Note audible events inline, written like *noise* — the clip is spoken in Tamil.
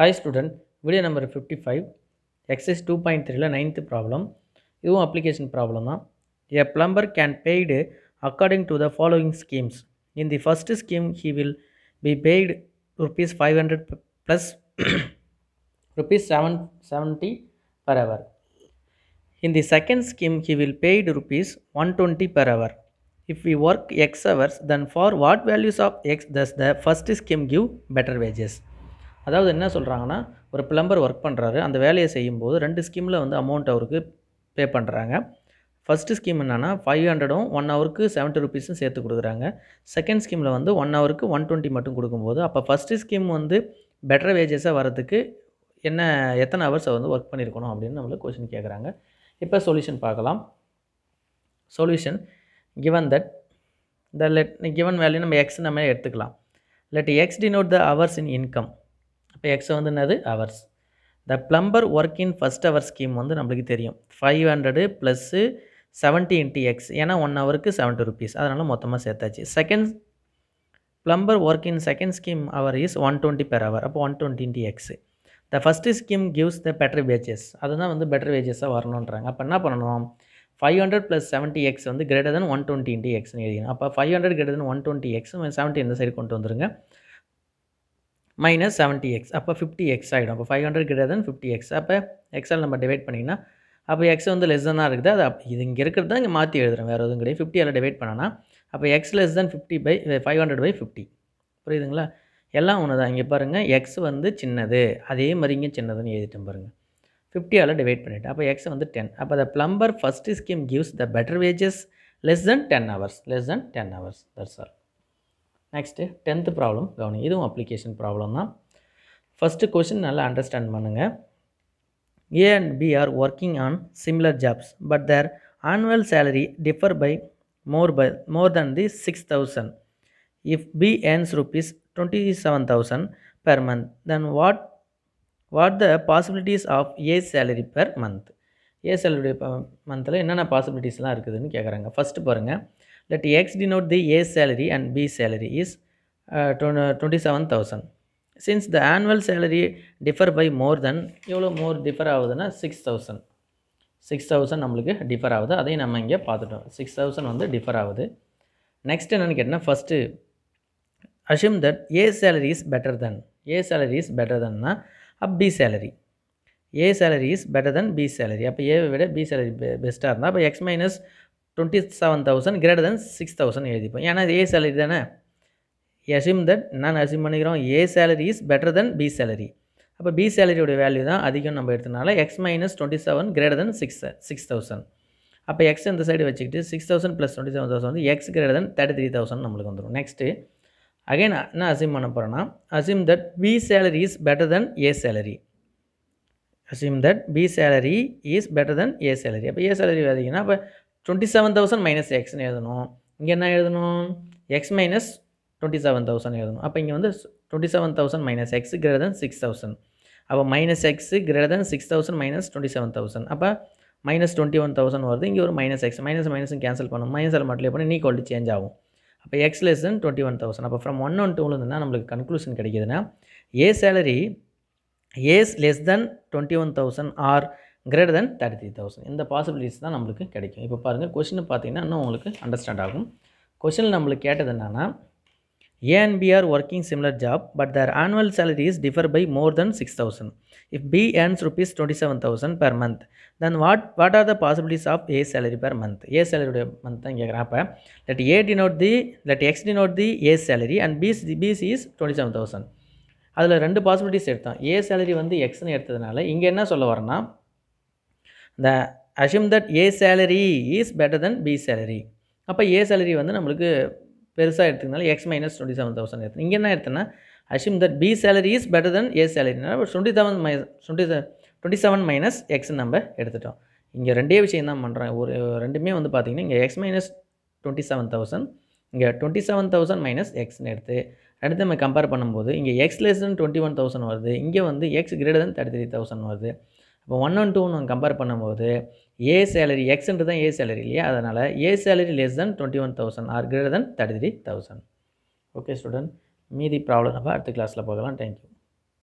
Hi student, video number 55, Access 2.3 9th problem. This is application problem. A plumber can paid according to the following schemes. In the first scheme, he will be paid rupees 500 plus *coughs* rupees 770 per hour. In the second scheme, he will paid rupees 120 per hour. If we work x hours, then for what values of x does the first scheme give better wages? அதாவது என்ன சொல்கிறாங்கன்னா ஒரு பிளம்பர் ஒர்க் பண்ணுறாரு அந்த வேலையை செய்யும்போது ரெண்டு ஸ்கீமில் வந்து அமௌண்ட் அவருக்கு பே பண்ணுறாங்க ஃபஸ்ட்டு ஸ்கீம் என்னென்னா ஃபைவ் ஹண்ட்ரடும் ஒன் ஹவருக்கு செவன்ட்டி ருபீஸும் சேர்த்து கொடுக்குறாங்க செகண்ட் ஸ்கீமில் வந்து ஒன் ஹவருக்கு ஒன் டுவெண்ட்டி மட்டும் கொடுக்கும்போது அப்போ ஃபஸ்ட்டு ஸ்கீம் வந்து பெட்டர் வேஜஸாக வரதுக்கு என்ன எத்தனை ஹவர்ஸை வந்து ஒர்க் பண்ணியிருக்கணும் அப்படின்னு நம்மளுக்கு கொஷின் கேட்குறாங்க இப்போ சொல்யூஷன் பார்க்கலாம் solution given that the let given value நம்ம எக்ஸ் நம்ம எடுத்துக்கலாம் let X denote the hours in income இப்போ எக்ஸ் வந்து என்னது hours the plumber work in first hour scheme வந்து நம்மளுக்கு தெரியும் five hundred plus seventy into x ஏன்னா ஒன் ஹவருக்கு செவன்ட்டி ருபீஸ் அதனால் மொத்தமாக சேர்த்தாச்சு second plumber work in second scheme hour is one twenty per hour அப்போ one twenty into x the first scheme gives the better wages அதுதான் வந்து பெட்டர் வேஜஸாக வரணுன்றாங்க அப்போ என்ன பண்ணணும் five hundred plus seventy x வந்து greater than one twenty into எக்ஸ்னு எழுதிங்க அப்போ five hundred greater than one twenty x seventy இந்த சைடு கொண்டு வந்துருங்க மைனஸ் செவன்ட்டி எக்ஸ் அப்போ ஃபிஃப்டி எக்ஸ் ஆகிடும் அப்போ five hundred great than fifty x அப்போ எக்ஸ்எல் நம்ம டிவைட் பண்ணிங்கன்னா அப்போ எக்ஸ் வந்து லெஸ் தான் இருக்குது அது இது இங்கே இருக்கிறது தான் இங்கே மாற்றி எழுதுறேன் வேறு எதுவும் கிடையாது அதில் டிவைட் பண்ணனா அப்போ x less then fifty by five hundred by fifty புரியுதுங்களா எல்லாம் ஒன்று தான் இங்கே பாருங்கள் எக்ஸ் வந்து சின்னது அதே மாதிரி இங்கே சின்னதுன்னு எழுதிட்டேன் பாருங்கள் ஃபிஃப்டியால் டிவைட் பண்ணிவிட்டு அப்போ எக்ஸ் வந்து டென் அப்போ the plumber first scheme gives the better wages less then ten hours less then ten hours that's all next tenth problem கவனி இதுவும் அப்ளிகேஷன் ப்ராப்ளம் தான் ஃபஸ்ட்டு கொஷின் நல்லா அண்டர்ஸ்டாண்ட் பண்ணுங்கள் A and B are working on similar jobs but their annual salary differ by more by more than the six thousand if B earns rupees twenty seven thousand per month then what what the possibilities of A salary per month A salary மந்தில் என்னென்ன பாசிபிலிட்டிஸ்லாம் இருக்குதுன்னு கேட்குறாங்க ஃபஸ்ட்டு பாருங்கள் let x denote the A salary and B salary is uh, 27,000. Uh, Since the annual salary differ by more than எவ்வளோ மோர் டிஃபர் ஆகுதுன்னா சிக்ஸ் தௌசண்ட் சிக்ஸ் தௌசண்ட் நம்மளுக்கு டிஃபர் ஆகுது அதையும் நம்ம இங்கே பார்த்துட்டோம் சிக்ஸ் தௌசண்ட் வந்து டிஃபர் ஆகுது நெக்ஸ்ட் என்னென்னு கேட்டால் first assume that A salary is better then A salary is better தென்னா of B salary A salary is better then B salary அப்போ ஏவை விட பி சேலரி பெஸ்ட்டாக இருந்தால் அப்போ x minus twenty seven thousand greater then six thousand எழுதிப்போம் ஏன்னா ஏ சேலரி தானே அசியூம் தட் நான் அசியூம் பண்ணிக்கிறோம் A salary is better then B salary அப்போ பி சேலரியோடைய வேல்யூ தான் அதிகம் நம்ம எடுத்தனால x minus twenty seven greater then six six thousand அப்போ எக்ஸ் இந்த சைடு வச்சுக்கிட்டு six thousand plus twenty seven thousand வந்து எக்ஸ் கிரேட்டர் தென் தேர்ட்டி த்ரீ தௌசண்ட் நம்மளுக்கு வந்துடும் நெக்ஸ்ட்டு அகைன் என்ன அசியூம் பண்ண போகிறேன்னா assume that B salary is better then A salary assume that B salary is better then A salary அப்போ ஏ சேலரி பார்த்தீங்கன்னா அப்போ டுவெண்ட்டி செவன் தௌசண்ட் மைனஸ் எக்ஸ்னு எழுதணும் இங்கே என்ன எழுதணும் x minus twenty seven thousand எழுதணும் அப்போ இங்கே வந்து twenty seven thousand minus x greater than six thousand அப்போ minus x greater than six thousand minus twenty seven thousand அப்போ மைனஸ் டுவெண்ட்டி ஒன் தௌசண்ட் வருது இங்கே ஒரு மைனஸ் எக்ஸ் மைனஸ் மைனஸும் கேன்சல் பண்ணும் மைனஸ் மல்டிப்ளை பண்ணி நீ கோல்டு சேஞ்ச் ஆகும் அப்போ x less than twenty one thousand அப்போ ஃப்ரம் ஒன் ஒன் டூலேருந்துனா நம்மளுக்கு கன்க்ளூஷன் கிடைக்குதுன்னா ஏ salary is less than twenty one thousand or greater then thirty three thousand இந்த பாசிபிலிட்டிஸ் தான் நம்மளுக்கு கிடைக்கும் இப்போ பாருங்கள் கொஷினை பார்த்தீங்கன்னா இன்னும் உங்களுக்கு அண்டர்ஸ்டாண்ட் ஆகும் கொஷின் நம்மளுக்கு கேட்டது என்னென்னா working and job but working annual salary is differ by more than six thousand if B If rupees twenty seven thousand per month then what what are the possibilities of A salary per month A salary month தான் கேட்குறேன் அப்போ let A denote the let X denote the A salary and B's பிசி இஸ் டுவெண்ட்டி செவன் தௌசண்ட் அதில் ரெண்டு பாசிபிலிட்டிஸ் எடுத்தோம் ஏ சேலரி வந்து எக்ஸ்னு எடுத்ததுனால இங்கே என்ன சொல்ல வரேன்னா the assume that A salary is better then B salary அப்போ ஏ சேலரி வந்து நம்மளுக்கு பெருசாக எடுத்துக்கனால X minus twenty seven thousand எடுத்து இங்கே என்ன எடுத்தேன்னா assume that B salary is better then A சேலரினால் டுவெண்ட்டி செவன் மை twenty twenty seven minus X நம்ம எடுத்துட்டோம் இங்கே ரெண்டே விஷயம் தான் பண்ணுறேன் ஒரு ரெண்டுமே வந்து பார்த்தீங்கன்னா இங்கே X minus twenty seven thousand இங்கே டுவெண்ட்டி செவன் தௌசண்ட் மைனஸ் எக்ஸ்னு எடுத்து அடுத்து நம்ம கம்பேர் பண்ணும்போது இங்கே X less than twenty one thousand வருது இங்கே வந்து எக்ஸ் கிரேட்டர் தென் தேர்ட்டி த்ரீ தௌசண்ட் வருது இப்போ ஒன் ஒன் டூ ஒன்று கம்பேர் பண்ணும்போது ஏ சேலரி எக்ஸ்ன்றது தான் ஏ சேலரி இல்லையா அதனால் A salary less than twenty one thousand or greater then thirty three thousand okay student மீதி ப்ராப்ளம் நம்ம அடுத்த கிளாஸில் பார்க்கலாம் தேங்க்யூ